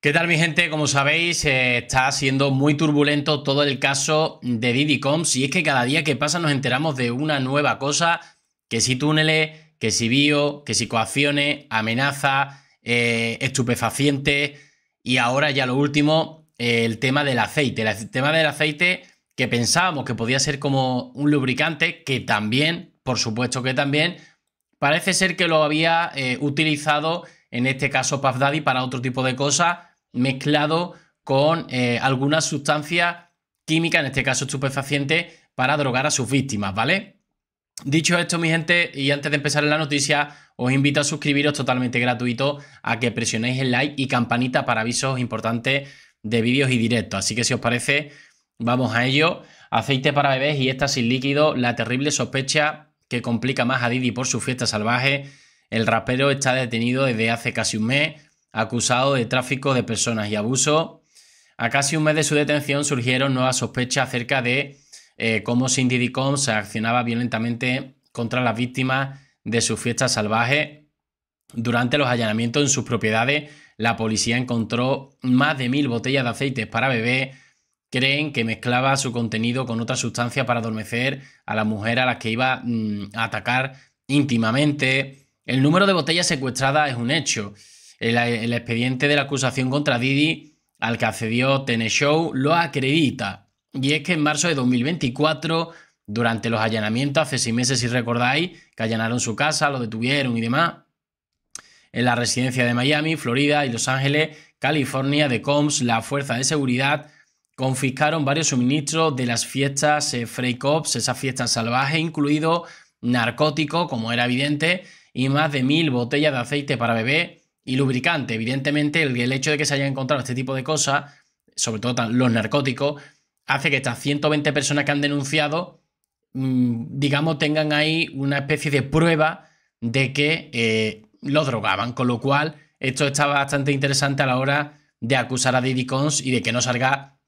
¿Qué tal mi gente? Como sabéis, eh, está siendo muy turbulento todo el caso de Didicom. Si es que cada día que pasa nos enteramos de una nueva cosa, que si túneles, que si bio, que si coacciones, amenaza, eh, estupefacientes y ahora ya lo último, eh, el tema del aceite. El tema del aceite que pensábamos que podía ser como un lubricante, que también, por supuesto que también, parece ser que lo había utilizado en este caso Puff Daddy para otro tipo de cosas mezclado con eh, alguna sustancia química, en este caso estupefaciente, para drogar a sus víctimas, ¿vale? Dicho esto, mi gente, y antes de empezar en la noticia, os invito a suscribiros totalmente gratuito, a que presionéis el like y campanita para avisos importantes de vídeos y directos. Así que si os parece, vamos a ello. Aceite para bebés y sin líquido, la terrible sospecha que complica más a Didi por su fiesta salvaje. El rapero está detenido desde hace casi un mes acusado de tráfico de personas y abuso. A casi un mes de su detención surgieron nuevas sospechas acerca de eh, cómo Cindy Dicom se accionaba violentamente contra las víctimas de sus fiestas salvajes. Durante los allanamientos en sus propiedades, la policía encontró más de mil botellas de aceites para bebé. Creen que mezclaba su contenido con otra sustancia para adormecer a la mujer a las que iba mm, a atacar íntimamente. El número de botellas secuestradas es un hecho. El, expediente de la acusación contra Didi al que accedió Show lo acredita. Y es que en marzo de 2024, durante los allanamientos, hace seis meses, si recordáis, que allanaron su casa, lo detuvieron y demás, en la residencia de Miami, Florida y Los Ángeles, California, de Combs, la Fuerza de Seguridad confiscaron varios suministros de las fiestas eh, Frey Cops, esas fiestas salvajes, incluido narcótico, como era evidente, y más de mil botellas de aceite para bebé y lubricante. Evidentemente, el, el hecho de que se haya encontrado este tipo de cosas, sobre todo los narcóticos, hace que estas 120 personas que han denunciado, mm, digamos, tengan ahí una especie de prueba de que eh, los drogaban. Con lo cual, esto está bastante interesante a la hora de acusar a Diddy Cons y de que no salga,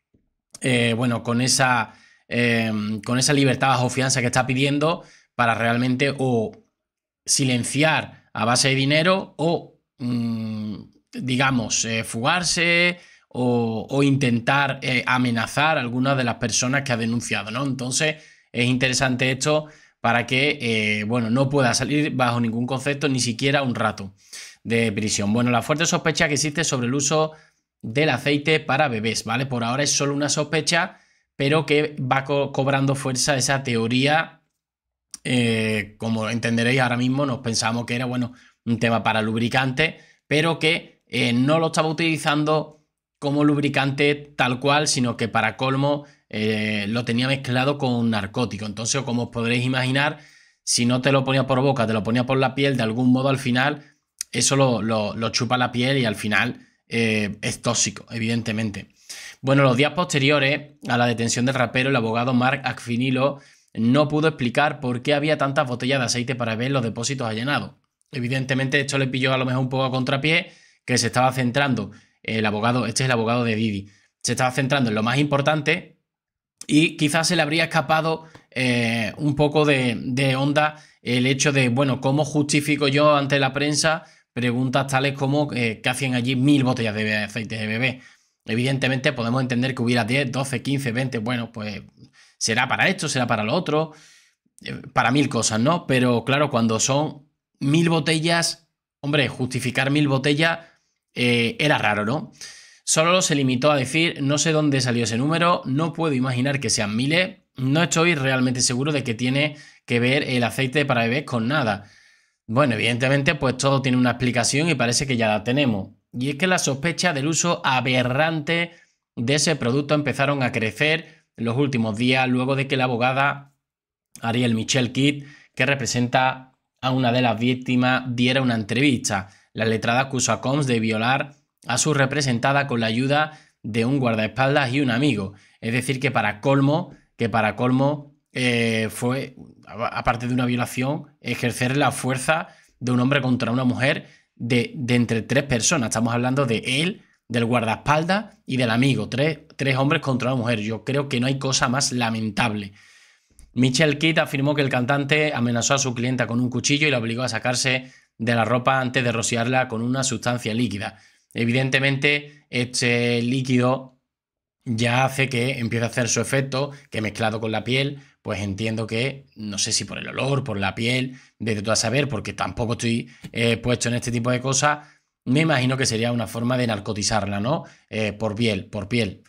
eh, bueno, con esa, em, con esa libertad bajo fianza que está pidiendo para realmente o silenciar a base de dinero o Mm, digamos, eh, fugarse o, intentar eh, amenazar a alguna de las personas que ha denunciado, ¿no? Entonces es interesante esto para que, eh, bueno, no pueda salir bajo ningún concepto, ni siquiera un rato de prisión. Bueno, la fuerte sospecha que existe sobre el uso del aceite para bebés, ¿vale? Por ahora es solo una sospecha, pero que va cobrando fuerza esa teoría como entenderéis ahora mismo, nos pensamos que era, bueno, un tema para lubricante, pero que eh, no lo estaba utilizando como lubricante tal cual, sino que para colmo eh, lo tenía mezclado con un narcótico. Entonces, como os podréis imaginar, si no te lo ponía por boca, te lo ponía por la piel, de algún modo al final, eso lo, chupa la piel y al final eh, es tóxico, evidentemente. Bueno, los días posteriores a la detención del rapero, el abogado Mark Acfinilo no pudo explicar por qué había tantas botellas de aceite para ver los depósitos allanados. Evidentemente, esto le pilló a lo mejor un poco a contrapié, que se estaba centrando, el abogado, este es el abogado de Didi, se estaba centrando en lo más importante y quizás se le habría escapado eh, un poco de, onda el hecho de, bueno, ¿cómo justifico yo ante la prensa preguntas tales como eh, que hacían allí mil botellas de aceite de bebé. Evidentemente podemos entender que hubiera 10, 12, 15, 20, bueno, pues será para esto, será para lo otro, eh, para mil cosas, ¿no? Pero claro, cuando son mil botellas, hombre, justificar mil botellas eh, era raro, ¿no? Solo se limitó a decir, no sé dónde salió ese número, no puedo imaginar que sean miles, no estoy realmente seguro de que tiene que ver el aceite para bebés con nada. Bueno, evidentemente, pues todo tiene una explicación y parece que ya la tenemos. Y es que la sospecha del uso aberrante de ese producto empezaron a crecer en los últimos días, luego de que la abogada Ariel Michel Kidd, que representa a una de las víctimas diera una entrevista. La letrada acusó a Combs de violar a su representada con la ayuda de un guardaespaldas y un amigo. Es decir, que para colmo, que para colmo eh, fue, aparte de una violación, ejercer la fuerza de un hombre contra una mujer de, entre tres personas. Estamos hablando de él, del guardaespaldas y del amigo. Tres, tres hombres contra una mujer. Yo creo que no hay cosa más lamentable. Michelle Kidd afirmó que el cantante amenazó a su clienta con un cuchillo y la obligó a sacarse de la ropa antes de rociarla con una sustancia líquida. Evidentemente, este líquido ya hace que empiece a hacer su efecto, que mezclado con la piel, pues entiendo que, no sé si por el olor, por la piel, desde todo a saber, porque tampoco estoy eh, puesto en este tipo de cosas, me imagino que sería una forma de narcotizarla, ¿no? Eh, por piel, por piel,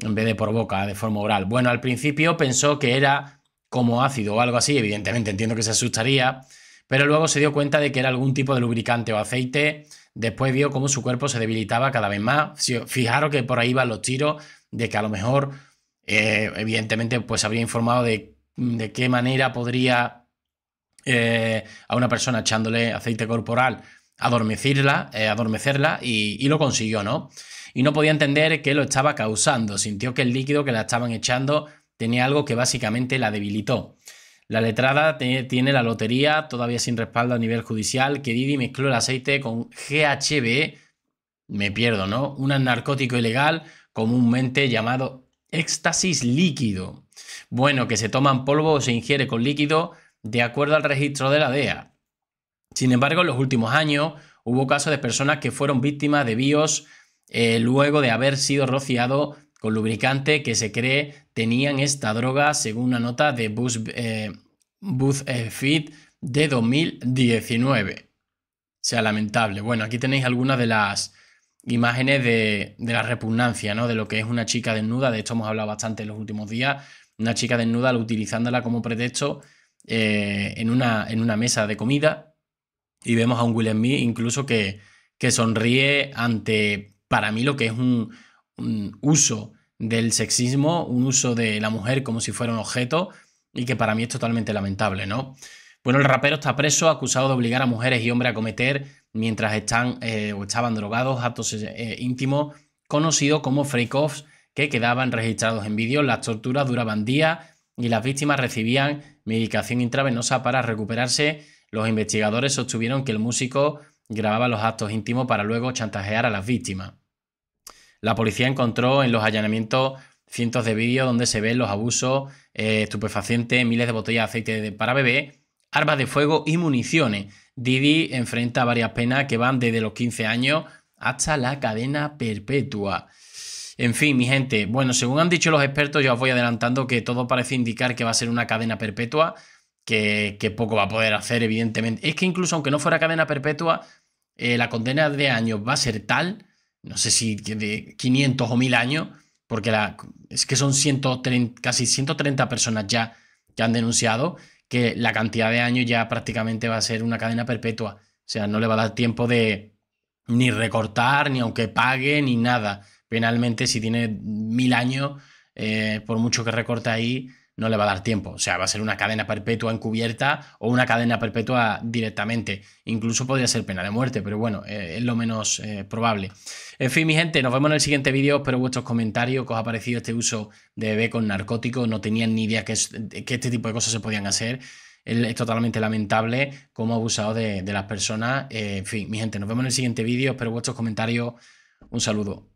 en vez de por boca, de forma oral. Bueno, al principio pensó que era como ácido o algo así, evidentemente entiendo que se asustaría, pero luego se dio cuenta de que era algún tipo de lubricante o aceite, después vio cómo su cuerpo se debilitaba cada vez más, fijaron que por ahí van los tiros, de que a lo mejor, eh, evidentemente, pues habría informado de, qué manera podría eh, a una persona echándole aceite corporal adormecerla, eh, adormecerla y, y, lo consiguió, ¿no? Y no podía entender qué lo estaba causando, sintió que el líquido que la estaban echando tenía algo que básicamente la debilitó. La letrada tiene la lotería todavía sin respaldo a nivel judicial, que Didi mezcló el aceite con GHB, me pierdo, ¿no? Un narcótico ilegal comúnmente llamado éxtasis líquido. Bueno, que se toma en polvo o se ingiere con líquido de acuerdo al registro de la DEA. Sin embargo, en los últimos años hubo casos de personas que fueron víctimas de BIOS eh, luego de haber sido rociado con lubricante que se cree tenían esta droga, según una nota de Booth eh, eh, de 2019. O sea, lamentable. Bueno, aquí tenéis algunas de las imágenes de, la repugnancia, ¿no? De lo que es una chica desnuda. De esto hemos hablado bastante en los últimos días. Una chica desnuda utilizándola como pretexto eh, en, una, en una mesa de comida. Y vemos a un Will Smith incluso que, que sonríe ante, para mí, lo que es un, un uso del sexismo, un uso de la mujer como si fuera un objeto, y que para mí es totalmente lamentable, ¿no? Bueno, el rapero está preso, acusado de obligar a mujeres y hombres a cometer, mientras están eh, o estaban drogados, actos eh, íntimos, conocidos como freak-offs, que quedaban registrados en vídeo. Las torturas duraban días y las víctimas recibían medicación intravenosa para recuperarse. Los investigadores sostuvieron que el músico grababa los actos íntimos para luego chantajear a las víctimas. La policía encontró en los allanamientos cientos de vídeos donde se ven los abusos, eh, estupefacientes, miles de botellas de aceite para bebé, armas de fuego y municiones. Didi enfrenta varias penas que van desde los 15 años hasta la cadena perpetua. En fin, mi gente, bueno, según han dicho los expertos, yo os voy adelantando que todo parece indicar que va a ser una cadena perpetua, que, poco va a poder hacer, evidentemente. Es que incluso aunque no fuera cadena perpetua, eh, la condena de años va a ser tal no sé si de 500 o 1000 años, porque es que son casi 130 personas ya que han denunciado que la cantidad de años ya prácticamente va a ser una cadena perpetua. O sea, no le va a dar tiempo de ni recortar, ni aunque pague, ni nada. Penalmente, si tiene mil años, eh, por mucho que recorte ahí, no le va a dar tiempo. O sea, va a ser una cadena perpetua encubierta o una cadena perpetua directamente. Incluso podría ser pena de muerte, pero bueno, eh, es lo menos eh, probable. En fin, mi gente, nos vemos en el siguiente vídeo. Espero vuestros comentarios, qué os ha parecido este uso de bebé con narcóticos. No tenían ni idea que, este tipo de cosas se podían hacer. Es totalmente lamentable cómo ha abusado de, las personas. Eh, en fin, mi gente, nos vemos en el siguiente vídeo. Espero vuestros comentarios. Un saludo.